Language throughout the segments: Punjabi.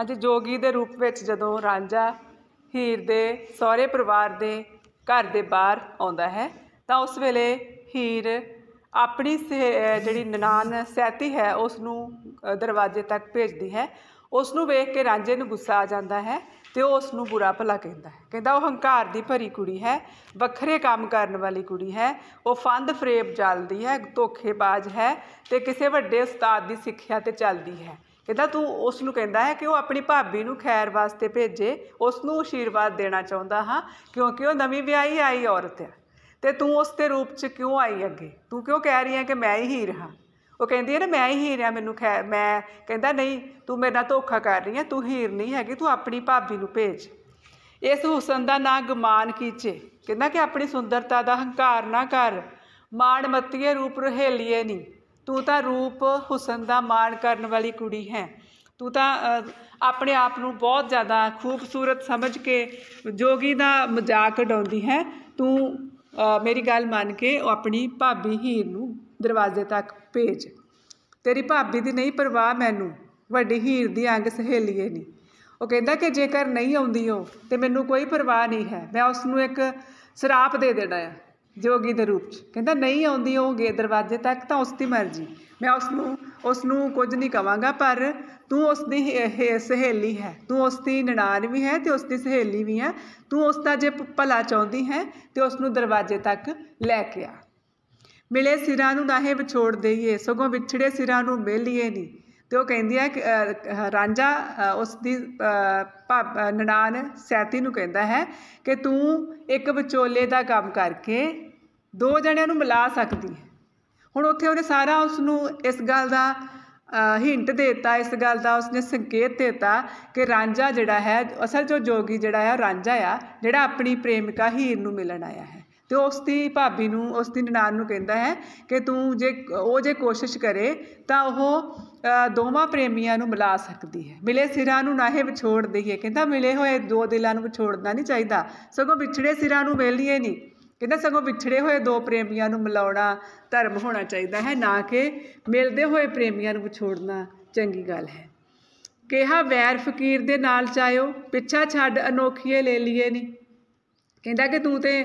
ਅੱਜ ਜੋਗੀ ਦੇ ਰੂਪ ਵਿੱਚ ਜਦੋਂ ਰਾਂਝਾ ਹੀਰ ਦੇ ਸਹੁਰੇ ਪਰਿਵਾਰ ਦੇ ਘਰ ਦੇ ਬਾਹਰ ਆਉਂਦਾ ਹੈ ਤਾਂ ਉਸ ਵੇਲੇ ਹੀਰ ਆਪਣੀ ਜਿਹੜੀ ਨਨਾਨ ਸੈਤੀ ਹੈ ਉਸ ਨੂੰ ਦਰਵਾਜ਼ੇ ਤੱਕ ਭੇਜਦੀ ਹੈ ਉਸ ਨੂੰ ਵੇਖ ਕੇ ਰਾਂਝੇ ਨੂੰ ਗੁੱਸਾ ਆ ਜਾਂਦਾ ਹੈ ਤੇ ਉਹ ਉਸ ਨੂੰ ਬੁਰਾ ਭਲਾ ਕਹਿੰਦਾ ਹੈ ਕਹਿੰਦਾ ਉਹ ਹੰਕਾਰ ਦੀ ਭਰੀ ਕੁੜੀ ਹੈ ਵੱਖਰੇ ਕੰਮ ਕਰਨ ਵਾਲੀ ਕੁੜੀ ਹੈ ਉਹ ਫੰਦ ਫਰੇਬ ਜਲਦੀ ਹੈ ਧੋਖੇਬਾਜ਼ ਹੈ ਤੇ ਕਿਸੇ ਵੱਡੇ ਉਸਤਾਦ ਦੀ ਸਿੱਖਿਆ ਤੇ ਚੱਲਦੀ ਹੈ ਕਹਿੰਦਾ ਤੂੰ ਉਸ ਨੂੰ ਕਹਿੰਦਾ ਹੈ ਕਿ ਉਹ ਆਪਣੀ ਭਾਬੀ ਨੂੰ ਖੈਰ ਵਾਸਤੇ ਭੇਜੇ ਉਸ ਨੂੰ ਅਸ਼ੀਰਵਾਦ ਦੇਣਾ ਚਾਹੁੰਦਾ ਹਾਂ ਕਿਉਂਕਿ ਉਹ ਨਵੀਂ ਵਿਆਹੀ ਆਈ ਔਰਤ ਹੈ ਤੇ ਤੂੰ ਉਸ ਤੇ ਰੂਪ 'ਚ ਕਿਉਂ ਆਈ ਅੱਗੇ ਤੂੰ ਕਿਉਂ ਕਹਿ ਰਹੀ ਹੈ ਕਿ ਮੈਂ ਹੀ ਹੀਰ ਹਾਂ ਉਹ ਕਹਿੰਦੀ ਹੈ ਨਾ ਮੈਂ ਹੀ ਹੀਰ ਹਾਂ ਮੈਨੂੰ ਖੈਰ ਮੈਂ ਕਹਿੰਦਾ ਨਹੀਂ ਤੂੰ ਮੇਰੇ ਨਾਲ ਧੋਖਾ ਕਰ ਰਹੀ ਹੈ ਤੂੰ ਹੀਰ ਨਹੀਂ ਹੈਗੀ ਤੂੰ ਆਪਣੀ ਭਾਬੀ ਨੂੰ ਭੇਜ ਇਸ ਹੁਸਨ ਦਾ ਨਾ ਗਮਾਨ ਕੀਚੇ ਕਹਿੰਦਾ ਕਿ ਆਪਣੀ ਸੁੰਦਰਤਾ ਦਾ ਹੰਕਾਰ ਨਾ ਕਰ ਮਾਣ ਮੱਤੀਏ ਰੂਪ ਰਹਿਲੀਏ ਨਹੀਂ ਤੂੰ ਤਾਂ ਰੂਪ ਹੁਸਨ ਦਾ ਮਾਣ ਕਰਨ ਵਾਲੀ ਕੁੜੀ ਹੈ ਤੂੰ ਤਾਂ ਆਪਣੇ ਆਪ ਨੂੰ ਬਹੁਤ ਜ਼ਿਆਦਾ ਖੂਬਸੂਰਤ ਸਮਝ ਕੇ ਜੋਗੀ ਦਾ ਮਜ਼ਾਕ ਉਡਾਉਂਦੀ ਹੈ ਤੂੰ ਮੇਰੀ ਗੱਲ ਮੰਨ ਕੇ ਆਪਣੀ ਭਾਬੀ ਹੀਰ ਨੂੰ ਦਰਵਾਜ਼ੇ ਤੱਕ ਭੇਜ ਤੇਰੀ ਭਾਬੀ ਦੀ ਨਹੀਂ ਪਰਵਾਹ ਮੈਨੂੰ ਵੱਡੀ ਹੀਰ ਦੀ ਅੰਗ ਸਹੇਲੀਏ ਨਹੀਂ ਉਹ ਕਹਿੰਦਾ ਕਿ ਜੇਕਰ ਨਹੀਂ ਆਉਂਦੀ ਹੋ ਤੇ ਮੈਨੂੰ ਕੋਈ ਪਰਵਾਹ ਨਹੀਂ ਹੈ ਮੈਂ ਉਸ ਨੂੰ ਇੱਕ ਸਰਾਪ ਦੇ ਦੇਣਾ ਹੈ ਜੋਗੀ ਦੇ ਰੂਪ 'ਚ ਕਹਿੰਦਾ ਨਹੀਂ ਆਉਂਦੀ ਉਹ ਗੇ ਦਰਵਾਜ਼ੇ ਤੱਕ ਤਾਂ ਉਸ ਦੀ ਮਰਜ਼ੀ ਮੈਂ ਉਸ ਨੂੰ ਉਸ ਨੂੰ ਕੁਝ ਨਹੀਂ ਕਵਾਂਗਾ ਪਰ ਤੂੰ ਉਸ ਦੀ ਸਹੇਲੀ ਹੈ ਤੂੰ ਉਸ ਦੀ ਨਨਾਣ ਵੀ ਹੈ ਤੇ ਉਸ ਦੀ ਸਹੇਲੀ ਵੀ ਹੈ ਤੂੰ ਉਸ ਦਾ ਜੇ ਭਲਾ ਚਾਹੁੰਦੀ ਹੈ ਤੇ ਉਸ ਨੂੰ ਦਰਵਾਜ਼ੇ ਤੱਕ ਲੈ ਕੇ ਆ ਮਿਲੇ ਸਿਰਾਂ ਨੂੰ ਨਾਹੇ ਵਿਛੋੜ ਦਈਏ ਸਗੋਂ ਵਿਛੜੇ ਸਿਰਾਂ ਨੂੰ ਮਿਲੀਏ ਨਹੀਂ ਤੇ ਉਹ ਕਹਿੰਦੀ ਹੈ ਕਿ ਰਾਂਝਾ ਉਸ ਦੀ ਨਨਾਨ ਸੈਤੀ ਨੂੰ ਕਹਿੰਦਾ ਹੈ ਕਿ ਤੂੰ ਇੱਕ ਵਿਚੋਲੇ ਦਾ ਕੰਮ ਕਰਕੇ ਦੋ ਜਣਿਆਂ ਨੂੰ ਮਿਲਾ ਸਕਦੀ ਹੈ ਹੁਣ ਉੱਥੇ ਉਹਨੇ ਸਾਰਾ ਉਸ ਨੂੰ ਇਸ ਗੱਲ ਦਾ ਹਿੰਟ ਦਿੱਤਾ ਇਸ ਗੱਲ ਦਾ ਉਸਨੇ ਸੰਕੇਤ ਦਿੱਤਾ ਕਿ ਰਾਂਝਾ ਜਿਹੜਾ ਹੈ ਅਸਲ ਜੋ ਜੋਗੀ ਜਿਹੜਾ ਹੈ ਰਾਂਝਾ ਆ ਜਿਹੜਾ ਆਪਣੀ ਪ੍ਰੇਮਿਕਾ ਹੀਰ ਨੂੰ ਮਿਲਣ ਆਇਆ ਹੈ ਤੇ ਉਸ ਦੀ ਭਾਬੀ ਨੂੰ ਉਸ ਦੀ ਨਨਾਣ ਨੂੰ ਕਹਿੰਦਾ ਹੈ ਕਿ ਤੂੰ ਜੇ ਉਹ ਜੇ ਕੋਸ਼ਿਸ਼ ਕਰੇ ਤਾਂ ਉਹ ਦੋਵਾਂ ਪ੍ਰੇਮੀਆਂ ਨੂੰ ਮਿਲਾ ਸਕਦੀ ਹੈ ਮਿਲੇ ਸਿਰਾਂ ਨੂੰ ਨਾਹੇ ਵਿਛੋੜ ਦੇਈਏ ਕਹਿੰਦਾ ਮਿਲੇ ਹੋਏ ਦੋ ਦਿਲਾਂ ਨੂੰ ਵਿਛੋੜਨਾ ਨਹੀਂ ਚਾਹੀਦਾ ਸਗੋਂ ਵਿਛੜੇ ਸਿਰਾਂ ਨੂੰ ਮਿਲਣੀਏ ਨਹੀਂ ਕਹਿੰਦਾ ਸਗੋਂ ਵਿਛੜੇ ਹੋਏ ਦੋ ਪ੍ਰੇਮੀਆਂ ਨੂੰ ਮਿਲਾਉਣਾ ਧਰਮ ਹੋਣਾ ਚਾਹੀਦਾ ਹੈ ਨਾ ਕਿ ਮਿਲਦੇ ਹੋਏ ਪ੍ਰੇਮੀਆਂ ਨੂੰ ਵਿਛੋੜਨਾ ਚੰਗੀ ਗੱਲ ਹੈ ਕਿਹਾ ਵੈਰ ਫਕੀਰ ਦੇ ਨਾਲ ਚਾਇਓ ਪਿੱਛਾ ਛੱਡ ਅਨੋਖੀਏ ਲੈ ਲਈਏ ਨਹੀਂ ਕਹਿੰਦਾ ਕਿ ਤੂੰ ਤੇ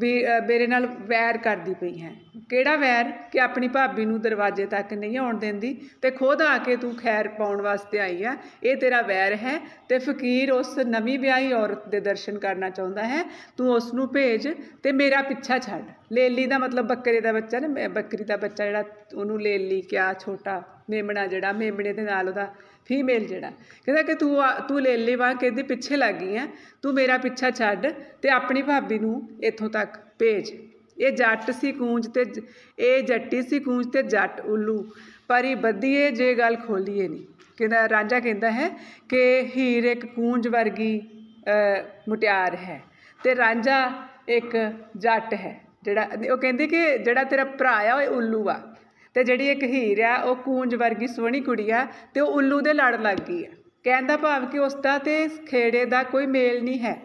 ਵੀ ਮੇਰੇ ਨਾਲ ਵੈਰ ਕਰਦੀ ਪਈ ਹੈ ਕਿਹੜਾ ਵੈਰ ਕਿ ਆਪਣੀ ਭਾਬੀ ਨੂੰ ਦਰਵਾਜ਼ੇ ਤੱਕ ਨਹੀਂ ਆਉਣ ਦਿੰਦੀ ਤੇ ਖੁਦ ਆ ਕੇ ਤੂੰ ਖੈਰ ਪਾਉਣ ਵਾਸਤੇ ਆਈ ਆ ਇਹ ਤੇਰਾ ਵੈਰ ਹੈ ਤੇ ਫਕੀਰ ਉਸ ਨਵੀਂ ਵਿਆਹੀ ਔਰਤ ਦੇ ਦਰਸ਼ਨ ਕਰਨਾ ਚਾਹੁੰਦਾ ਹੈ ਤੂੰ ਉਸ ਨੂੰ ਭੇਜ ਤੇ ਮੇਰਾ ਪਿੱਛਾ ਛੱਡ ਲੇਲੀ ਦਾ ਮਤਲਬ ਬੱਕਰੇ ਦਾ ਬੱਚਾ ਨਾ ਬੱਕਰੀ ਦਾ ਬੱਚਾ ਜਿਹੜਾ ਉਹਨੂੰ ਲੇਲੀ ਕਿਆ ਛੋਟਾ ਮੇਮਣਾ ਜਿਹੜਾ ਮੇਮਣੇ ਦੇ ਨਾਲ ਉਹਦਾ ਫੀਮੇਲ ਜਿਹੜਾ ਕਹਿੰਦਾ ਕਿ ਤੂੰ ਤੂੰ ਲੈ ਲੈ ਵਾਂਗ ਕਿਹਦੇ ਪਿੱਛੇ ਗਈ ਐ ਤੂੰ ਮੇਰਾ ਪਿੱਛਾ ਛੱਡ ਤੇ ਆਪਣੀ ਭਾਬੀ ਨੂੰ ਇੱਥੋਂ ਤੱਕ ਭੇਜ ਇਹ ਜੱਟ ਸੀ ਕੂੰਜ ਤੇ ਇਹ ਜੱਟੀ ਸੀ ਕੂੰਜ ਤੇ ਜੱਟ ਉੱਲੂ ਪਰ ਇਹ ਬੱਧੀਏ ਜੇ ਗੱਲ ਖੋਲੀਏ ਨਹੀਂ ਕਹਿੰਦਾ ਰਾਂਝਾ ਕਹਿੰਦਾ ਹੈ ਕਿ ਹੀਰ ਇੱਕ ਕੂੰਜ ਵਰਗੀ ਮੁਟਿਆਰ ਹੈ ਤੇ ਰਾਂਝਾ ਇੱਕ ਜੱਟ ਹੈ ਜਿਹੜਾ ਉਹ ਕਹਿੰਦੇ ਕਿ ਜਿਹੜਾ ਤੇਰਾ ਭਰਾ ਆ ਉਹ ਉੱਲੂ ਆ ਤੇ ਜਿਹੜੀ ਇੱਕ ਹੀਰ ਆ ਉਹ ਕੂੰਜ ਵਰਗੀ ਸੋਹਣੀ ਕੁੜੀ ਆ ਤੇ ਉਹ ਉੱਲੂ ਦੇ ਲੜ ਲੱਗ ਗਈ ਆ ਕਹਿੰਦਾ ਭਾਵ ਕਿ ਉਸ ਦਾ ਤੇ ਖੇੜੇ ਦਾ ਕੋਈ ਮੇਲ ਨਹੀਂ ਹੈ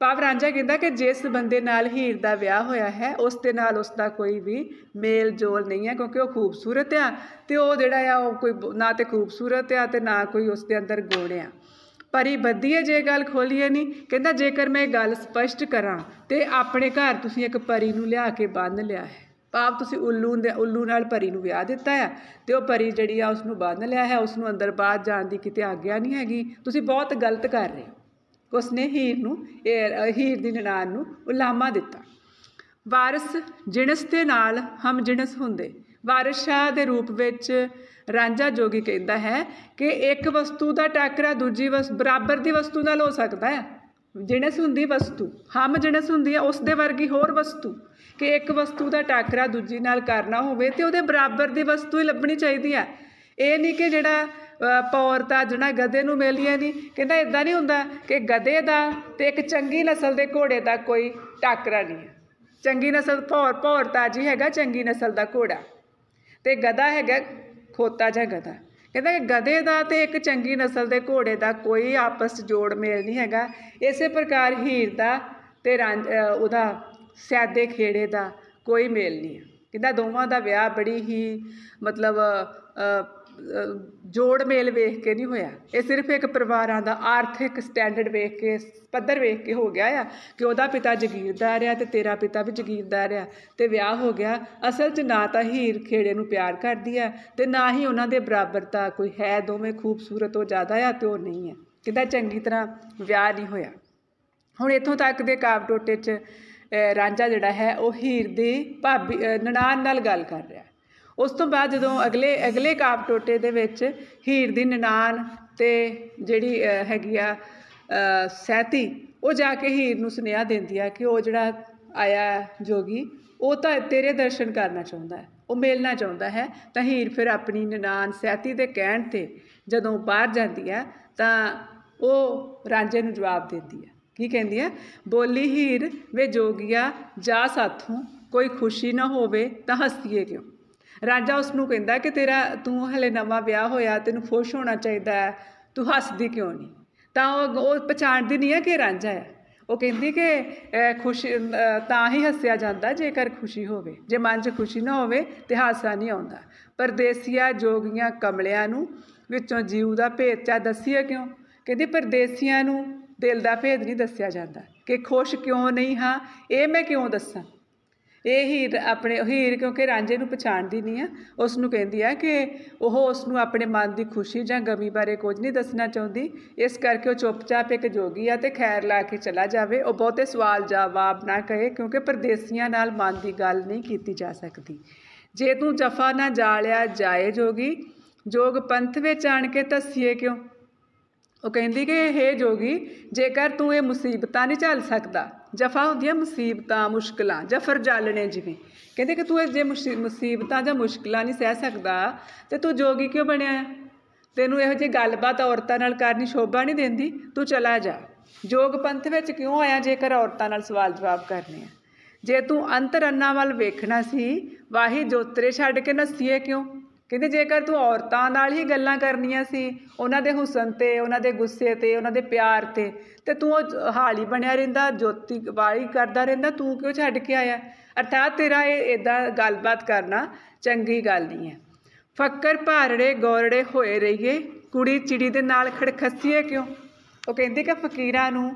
ਭਾਵ ਰਾਂਝਾ ਕਹਿੰਦਾ ਕਿ ਜਿਸ ਬੰਦੇ ਨਾਲ ਹੀਰ ਦਾ ਵਿਆਹ ਹੋਇਆ ਹੈ ਉਸ ਦੇ ਨਾਲ ਉਸ ਦਾ ਕੋਈ ਵੀ ਮੇਲ ਜੋਲ ਨਹੀਂ ਹੈ ਕਿਉਂਕਿ ਉਹ ਖੂਬਸੂਰਤ ਆ ਤੇ ਉਹ ਜਿਹੜਾ ਆ ਉਹ ਕੋਈ ਨਾ ਤੇ ਖੂਬਸੂਰਤ ਆ ਤੇ ਨਾ ਕੋਈ ਉਸ ਦੇ ਅੰਦਰ ਗੁਣ ਆ ਪਰੀ ਬੱਧੀ ਹੈ ਜੇ ਗੱਲ ਖੋਲੀਏ ਨਹੀਂ ਕਹਿੰਦਾ ਜੇਕਰ ਮੈਂ ਇਹ ਗੱਲ ਸਪਸ਼ਟ ਕਰਾਂ ਤੇ ਆਪਣੇ ਘਰ ਤੁਸੀਂ ਇੱਕ ਪਰੀ ਨੂੰ ਲਿਆ ਕੇ ਬੰਨ ਲਿਆ ਹੈ ਭਾਵ ਤੁਸੀਂ ਉੱਲੂ ਦੇ ਉੱਲੂ ਨਾਲ ਪਰੀ ਨੂੰ ਵਿਆਹ ਦਿੱਤਾ ਆ ਤੇ ਉਹ ਪਰੀ ਜਿਹੜੀ ਆ ਉਸ ਨੂੰ ਬੰਨ ਲਿਆ ਹੈ ਉਸ ਨੂੰ ਅੰਦਰ ਬਾਹਰ ਜਾਣ ਦੀ ਕਿਤੇ ਆਗਿਆ ਨਹੀਂ ਹੈਗੀ ਤੁਸੀਂ ਬਹੁਤ ਗਲਤ ਕਰ ਰਹੇ ਹੋ ਉਸ ਨੇ ਹੀਰ ਨੂੰ ਹੀਰ ਦੀ ਨਨਾਣ ਨੂੰ ਉਲਾਮਾ ਦਿੱਤਾ ਵਾਰਿਸ ਜਿਣਸ ਦੇ ਨਾਲ ਹਮ ਜਿਣਸ ਹੁੰਦੇ ਵਾਰਿਸ ਸ਼ਾਹ ਦੇ ਰੂਪ ਵਿੱਚ ਰਾਂਝਾ ਜੋਗੀ ਕਹਿੰਦਾ ਹੈ ਕਿ ਇੱਕ ਵਸਤੂ ਦਾ ਟਾਕਰਾ ਦੂਜੀ ਵਸ ਬਰਾਬਰ ਦੀ ਵਸਤੂ ਨਾਲ ਹੋ ਸਕਦਾ ਹੈ ਜਿਹਨੇ ਹੁੰਦੀ ਵਸਤੂ ਹਮ ਜਿਹਨੇ ਹੁੰਦੀ ਹੈ ਉਸ ਦੇ ਵਰਗੀ ਹੋਰ ਵਸਤੂ ਕਿ ਇੱਕ ਵਸਤੂ ਦਾ ਟਾਕਰਾ ਦੂਜੀ ਨਾਲ ਕਰਨਾ ਹੋਵੇ ਤੇ ਉਹਦੇ ਬਰਾਬਰ ਦੀ ਵਸਤੂ ਹੀ ਲੱਭਣੀ ਚਾਹੀਦੀ ਹੈ ਇਹ ਨਹੀਂ ਕਿ ਜਿਹੜਾ ਪੌਰਤਾ ਜਿਹੜਾ ਗਧੇ ਨੂੰ ਮਿਲਿਆ ਨਹੀਂ ਕਹਿੰਦਾ ਇਦਾਂ ਨਹੀਂ ਹੁੰਦਾ ਕਿ ਗਧੇ ਦਾ ਤੇ ਇੱਕ ਚੰਗੀ ਨਸਲ ਦੇ ਘੋੜੇ ਦਾ ਕੋਈ ਟਾਕਰਾ ਨਹੀਂ ਹੈ ਚੰਗੀ ਨਸਲ ਪੌਰ ਪੌਰਤਾ ਜੀ ਹੈਗਾ ਚੰਗੀ ਨਸਲ ਦਾ ਘੋੜਾ ਤੇ ਗਧਾ ਹੈਗਾ ਖੋਤਾ ਜਾਂ ਗਧਾ ਕਹਿੰਦਾ ਕਿ ਗਧੇ ਦਾ ਤੇ ਇੱਕ ਚੰਗੀ ਨਸਲ ਦੇ ਘੋੜੇ ਦਾ ਕੋਈ ਆਪਸ ਜੋੜ ਮੇਲ ਨਹੀਂ ਹੈਗਾ ਇਸੇ ਪ੍ਰਕਾਰ ਹੀਰ ਦਾ ਤੇ ਉਹਦਾ ਸੈਦੇ ਖੇੜੇ ਦਾ ਕੋਈ ਮੇਲ ਨਹੀਂ ਕਹਿੰਦਾ ਦੋਵਾਂ ਦਾ ਵਿਆਹ ਬੜੀ ਹੀ ਮਤਲਬ ਜੋੜ ਮੇਲ ਵੇਖ ਕੇ ਨਹੀਂ ਹੋਇਆ ਇਹ ਸਿਰਫ ਇੱਕ ਪਰਿਵਾਰਾਂ ਦਾ ਆਰਥਿਕ ਸਟੈਂਡਰਡ ਵੇਖ ਕੇ ਪੱਧਰ ਵੇਖ ਕੇ ਹੋ ਗਿਆ ਆ ਕਿ ਉਹਦਾ ਪਿਤਾ ਜ਼ਗੀਰਦਾਰ ਆ ਤੇ ਤੇਰਾ ਪਿਤਾ ਵੀ ਜ਼ਗੀਰਦਾਰ ਆ ਤੇ ਵਿਆਹ ਹੋ ਗਿਆ ਅਸਲ 'ਚ ਨਾ ਤਾਂ ਹੀਰ ਖੇੜੇ ਨੂੰ ਪਿਆਰ ਕਰਦੀ ਆ ਤੇ ਨਾ ਹੀ ਉਹਨਾਂ ਦੇ ਬਰਾਬਰਤਾ ਕੋਈ ਹੈ ਦੋਵੇਂ ਖੂਬਸੂਰਤ ਹੋ ਜ਼ਿਆਦਾ ਆ ਤੇ ਉਹ ਨਹੀਂ ਆ ਕਿਦਾਂ ਚੰਗੀ ਤਰ੍ਹਾਂ ਵਿਆਹ ਨਹੀਂ ਹੋਇਆ ਹੁਣ ਇੱਥੋਂ ਤੱਕ ਦੇ ਕਾਬ ਟੋਟੇ 'ਚ ਰਾਂਝਾ ਜਿਹੜਾ ਹੈ ਉਹ ਹੀਰ ਦੀ ਭਾਬੀ ਨਣਾਨ ਨਾਲ ਗੱਲ ਕਰ ਰਿਹਾ ਉਸ ਤੋਂ ਬਾਅਦ ਜਦੋਂ ਅਗਲੇ ਅਗਲੇ ਕਾਪ ਟੋਟੇ ਦੇ ਵਿੱਚ ਹੀਰ ਦੀ ਨਨਾਨ ਤੇ ਜਿਹੜੀ ਹੈਗੀ ਆ ਸੈਤੀ ਉਹ ਜਾ ਕੇ ਹੀਰ ਨੂੰ ਸੁਨੇਹਾ ਦਿੰਦੀ ਆ ਕਿ ਉਹ ਜਿਹੜਾ ਆਇਆ ਜੋਗੀ ਉਹ ਤਾਂ ਤੇਰੇ ਦਰਸ਼ਨ ਕਰਨਾ ਚਾਹੁੰਦਾ ਹੈ ਉਹ ਮਿਲਣਾ ਚਾਹੁੰਦਾ ਹੈ ਤਾਂ ਹੀਰ ਫਿਰ ਆਪਣੀ ਨਨਾਨ ਸੈਤੀ ਦੇ ਕਹਿਣ ਤੇ ਜਦੋਂ ਬਾਹਰ ਜਾਂਦੀ ਆ ਤਾਂ ਉਹ ਰਾਂਝੇ ਨੂੰ ਜਵਾਬ ਦਿੰਦੀ ਆ ਕੀ ਕਹਿੰਦੀ ਆ ਬੋਲੀ ਹੀਰ ਵੇ ਜੋਗੀਆ ਜਾ ਸਾਥੋਂ ਕੋਈ ਖੁਸ਼ੀ ਨਾ ਹੋਵੇ ਤਾਂ ਹੱਸੀਏ ਕਿਉਂ ਰਾਜਾ ਉਸ ਨੂੰ ਕਹਿੰਦਾ ਕਿ ਤੇਰਾ ਤੂੰ ਹਲੇ ਨਵਾਂ ਵਿਆਹ ਹੋਇਆ ਤੈਨੂੰ ਖੁਸ਼ ਹੋਣਾ ਚਾਹੀਦਾ ਹੈ ਤੂੰ ਹੱਸਦੀ ਕਿਉਂ ਨਹੀਂ ਤਾਂ ਉਹ ਪਛਾਣਦੀ ਨਹੀਂ ਹੈ ਕਿ ਰਾਂਝਾ ਹੈ ਉਹ ਕਹਿੰਦੀ ਕਿ ਖੁਸ਼ ਤਾਂ ਹੀ ਹੱਸਿਆ ਜਾਂਦਾ ਜੇਕਰ ਖੁਸ਼ੀ ਹੋਵੇ ਜੇ ਮਨ 'ਚ ਖੁਸ਼ੀ ਨਾ ਹੋਵੇ ਤੇ ਹਾਸਾ ਨਹੀਂ ਆਉਂਦਾ ਪਰਦੇਸੀਆ ਜੋਗੀਆਂ ਕਮਲਿਆਂ ਨੂੰ ਵਿੱਚੋਂ ਜੀਵ ਦਾ ਭੇਦ ਚਾ ਦੱਸਿਆ ਕਿਉਂ ਕਹਿੰਦੀ ਪਰਦੇਸੀਆਂ ਨੂੰ ਦਿਲ ਦਾ ਭੇਦ ਨਹੀਂ ਦੱਸਿਆ ਜਾਂਦਾ ਕਿ ਖੁਸ਼ ਕਿਉਂ ਨਹੀਂ ਹਾਂ ਇਹ ਮੈਂ ਕਿਉਂ ਦੱਸਾਂ ਇਹ ਹੀਰ ਆਪਣੇ ਹੀਰ ਕਿਉਂਕਿ ਰਾਂਝੇ ਨੂੰ ਪਛਾਣਦੀ ਨਹੀਂ ਆ ਉਸ ਨੂੰ ਕਹਿੰਦੀ ਆ ਕਿ ਉਹ ਉਸ ਨੂੰ ਆਪਣੇ ਮਨ ਦੀ ਖੁਸ਼ੀ ਜਾਂ ਗਮੀ ਬਾਰੇ ਕੁਝ ਨਹੀਂ ਦੱਸਣਾ ਚਾਹੁੰਦੀ ਇਸ ਕਰਕੇ ਉਹ ਚੁੱਪਚਾਪ ਇੱਕ ਜੋਗੀ ਆ ਤੇ ਖੈਰ ਲਾ ਕੇ ਚਲਾ ਜਾਵੇ ਉਹ ਬਹੁਤੇ ਸਵਾਲ ਜਵਾਬ ਨਾ ਕਹੇ ਕਿਉਂਕਿ ਪਰਦੇਸੀਆਂ ਨਾਲ ਮਨ ਦੀ ਗੱਲ ਨਹੀਂ ਕੀਤੀ ਜਾ ਸਕਦੀ ਜੇ ਤੂੰ ਜਫਾ ਨਾ ਜਾਲਿਆ ਜਾਏ ਜੋਗੀ ਜੋਗ ਪੰਥ ਵਿੱਚ ਆਣ ਕੇ ਤਸੀਏ ਕਿਉਂ ਉਹ ਕਹਿੰਦੀ ਕਿ ਹੇ ਜੋਗੀ ਜੇਕਰ ਤੂੰ ਇਹ ਮੁਸੀਬਤਾਂ ਨਹੀਂ ਝੱਲ ਸਕਦਾ ਜਫਾ ਹੁੰਦੀਆਂ ਮੁਸੀਬਤਾਂ ਮੁਸ਼ਕਲਾਂ ਜਫਰ ਜਾਲਣੇ ਜਿਵੇਂ ਕਹਿੰਦੇ ਕਿ ਤੂੰ ਇਹ ਜੇ ਮੁਸੀਬਤਾਂ ਜਾਂ ਮੁਸ਼ਕਲਾਂ ਨਹੀਂ ਸਹਿ ਸਕਦਾ ਤੇ ਤੂੰ ਜੋਗੀ ਕਿਉਂ ਬਣਿਆ ਤੈਨੂੰ ਇਹੋ ਜਿਹੀ ਗੱਲਬਾਤ ਔਰਤਾਂ ਨਾਲ ਕਰਨੀ ਸ਼ੋਭਾ ਨਹੀਂ ਦਿੰਦੀ ਤੂੰ ਚਲਾ ਜਾ ਜੋਗ ਪੰਥ ਵਿੱਚ ਕਿਉਂ ਆਇਆ ਜੇਕਰ ਔਰਤਾਂ ਨਾਲ ਸਵਾਲ ਜਵਾਬ ਕਰਨੇ ਆ ਜੇ ਤੂੰ ਅੰਤਰ ਅੰਨਾ ਵੱਲ ਵੇਖਣਾ ਸੀ ਵਾਹੀ ਜੋਤਰੇ ਛੱਡ ਕੇ ਨਸੀਏ ਕਿਉਂ ਕਹਿੰਦੇ ਜੇਕਰ ਤੂੰ ਔਰਤਾਂ ਨਾਲ ਹੀ ਗੱਲਾਂ ਕਰਨੀਆਂ ਸੀ ਉਹਨਾਂ ਦੇ ਹੁਸਨ ਤੇ ਉਹਨਾਂ ਦੇ ਗੁੱਸੇ ਤੇ ਉਹਨਾਂ ਦੇ ਪਿਆਰ ਤੇ ਤੇ ਤੂੰ ਉਹ ਹਾਲੀ ਬਣਿਆ ਰਹਿੰਦਾ ਜੋਤੀ ਵਾਲੀ ਕਰਦਾ ਰਹਿੰਦਾ ਤੂੰ ਕਿਉਂ ਛੱਡ ਕੇ ਆਇਆ ਅਰਥਾਤ ਤੇਰਾ ਇਹ ਇਦਾਂ ਗੱਲਬਾਤ ਕਰਨਾ ਚੰਗੀ ਗੱਲ ਨਹੀਂ ਹੈ ਫੱਕਰ ਭਾਰੜੇ ਗੋਰੜੇ ਹੋਏ ਰਹੀਏ ਕੁੜੀ ਚਿੜੀ ਦੇ ਨਾਲ ਖੜਖਸੀਏ ਕਿਉਂ ਉਹ ਕਹਿੰਦੀ ਕਿ ਫਕੀਰਾਂ ਨੂੰ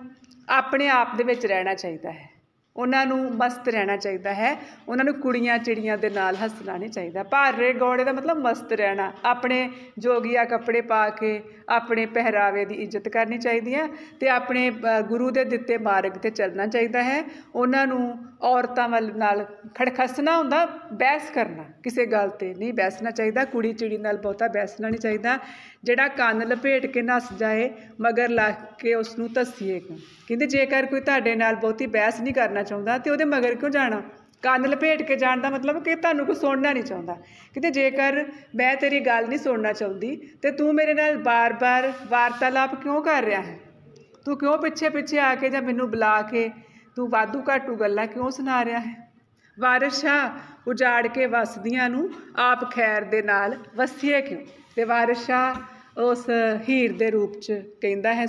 ਆਪਣੇ ਆਪ ਦੇ ਵਿੱਚ ਰਹਿਣਾ ਚਾਹੀਦਾ ਹੈ ਉਹਨਾਂ ਨੂੰ ਮਸਤ ਰਹਿਣਾ ਚਾਹੀਦਾ ਹੈ ਉਹਨਾਂ ਨੂੰ ਕੁੜੀਆਂ ਚਿੜੀਆਂ ਦੇ ਨਾਲ ਹੱਸਣਾ ਨਹੀਂ ਚਾਹੀਦਾ ਭਾਰੇ ਗੋੜੇ ਦਾ ਮਤਲਬ ਮਸਤ ਰਹਿਣਾ ਆਪਣੇ ਜੋਗੀਆ ਕੱਪੜੇ ਪਾ ਕੇ ਆਪਣੇ ਪਹਿਰਾਵੇ ਦੀ ਇੱਜ਼ਤ ਕਰਨੀ ਚਾਹੀਦੀ ਹੈ ਤੇ ਆਪਣੇ ਗੁਰੂ ਦੇ ਦਿੱਤੇ ਮਾਰਗ ਤੇ ਚੱਲਣਾ ਚਾਹੀਦਾ ਹੈ ਉਹਨਾਂ ਨੂੰ ਔਰਤਾਂ ਵੱਲ ਨਾਲ ਖੜਖਸਣਾ ਹੁੰਦਾ ਬਹਿਸ ਕਰਨਾ ਕਿਸੇ ਗੱਲ ਤੇ ਨਹੀਂ ਬਹਿਸਣਾ ਚਾਹੀਦਾ ਕੁੜੀ ਚਿੜੀ ਨਾਲ ਬਹੁਤਾ ਬਹਿਸਣਾ ਨਹੀਂ ਚਾਹੀਦਾ ਜਿਹੜਾ ਕੰਨ ਲਪੇਟ ਕੇ ਨੱਸ ਜਾਏ ਮਗਰ ਲਾ ਕੇ ਉਸ ਨੂੰ ਤਸੀਏ ਕਹਿੰਦੇ ਜੇਕਰ ਕੋਈ ਤੁਹਾਡੇ ਨਾਲ ਬਹੁਤੀ ਬਹਿਸ ਨਹੀਂ ਕਰਨਾ ਚਾਹੁੰਦਾ ਤੇ ਉਹਦੇ ਮਗਰ ਕਿਉਂ ਜਾਣਾ ਕੰਨ ਲਪੇਟ ਕੇ ਜਾਣ ਦਾ ਮਤਲਬ ਕਿ ਤੁਹਾਨੂੰ ਕੋਈ ਸੁਣਨਾ ਨਹੀਂ ਚਾਹੁੰਦਾ ਕਿਤੇ ਜੇਕਰ ਮੈਂ ਤੇਰੀ ਗੱਲ ਨਹੀਂ ਸੁਣਨਾ ਚਾਹੁੰਦੀ ਤੇ ਤੂੰ ਮੇਰੇ ਨਾਲ ਬਾਰ-ਬਾਰ ਵਾਰਤਾਲਾਪ ਕਿਉਂ ਕਰ ਰਿਹਾ ਹੈ ਤੂੰ ਕਿਉਂ ਪਿੱਛੇ-ਪਿੱਛੇ ਆ ਕੇ ਜਾਂ ਮੈਨੂੰ ਬੁਲਾ ਕੇ ਤੂੰ ਵਾਧੂ ਘਾਟੂ ਗੱਲਾਂ ਕਿਉਂ ਸੁਣਾ ਰਿਹਾ ਹੈ ਵਾਰਿਸ਼ਾ ਉਜਾੜ ਕੇ ਵਸਦੀਆਂ ਨੂੰ ਆਪ ਖੈਰ ਦੇ ਨਾਲ ਵਸੀਏ ਕਿਉਂ ਤੇ ਵਾਰਿਸ਼ਾ ਉਸ ਹੀਰ ਦੇ ਰੂਪ 'ਚ ਕਹਿੰਦਾ ਹੈ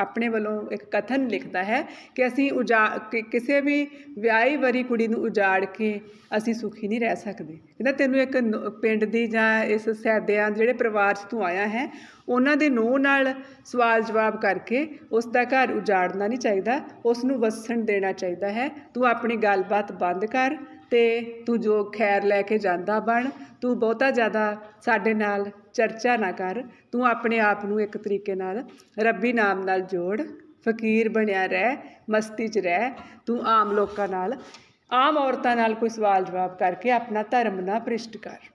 ਆਪਣੇ ਵੱਲੋਂ ਇੱਕ ਕਥਨ ਲਿਖਦਾ ਹੈ ਕਿ ਅਸੀਂ ਉਜਾ ਕਿਸੇ ਵੀ ਵਿਆਹੀ ਵਰੀ ਕੁੜੀ ਨੂੰ ਉਜਾੜ ਕੇ ਅਸੀਂ ਸੁਖੀ ਨਹੀਂ ਰਹਿ ਸਕਦੇ ਕਹਿੰਦਾ ਤੈਨੂੰ ਇੱਕ ਪਿੰਡ ਦੀ ਜਾਂ ਇਸ ਸੈਦਿਆਂ ਜਿਹੜੇ ਪਰਿਵਾਰ 'ਚ ਤੂੰ ਆਇਆ ਹੈ ਉਹਨਾਂ ਦੇ ਨੋ ਨਾਲ ਸਵਾਲ ਜਵਾਬ ਕਰਕੇ ਉਸ ਦਾ ਘਰ ਉਜਾੜਨਾ ਨਹੀਂ ਚਾਹੀਦਾ ਉਸ ਨੂੰ ਵਸਣ ਦੇਣਾ ਚਾਹੀਦਾ ਹੈ ਤੂੰ ਆਪਣੀ ਗੱਲਬਾਤ ਬੰਦ ਕਰ ਤੇ ਤੂੰ ਜੋ ਖੈਰ ਲੈ ਕੇ ਜਾਂਦਾ ਬਣ ਤੂੰ ਬਹੁਤਾ ਜ਼ਿਆਦਾ ਸਾਡੇ ਨਾਲ ਚਰਚਾ ਨਾ ਕਰ ਤੂੰ ਆਪਣੇ ਆਪ ਨੂੰ ਇੱਕ ਤਰੀਕੇ ਨਾਲ ਰੱਬੀ ਨਾਮ ਨਾਲ ਜੋੜ ਫਕੀਰ ਬਣਿਆ ਰਹਿ ਮਸਤੀ 'ਚ ਰਹਿ ਤੂੰ ਆਮ ਲੋਕਾਂ ਨਾਲ ਆਮ ਔਰਤਾਂ ਨਾਲ ਕੋਈ ਸਵਾਲ ਜਵਾਬ ਕਰਕੇ ਆਪਣਾ ਧਰਮ ਨਾ ਪ੍ਰਿਸ਼ਟ ਕਰ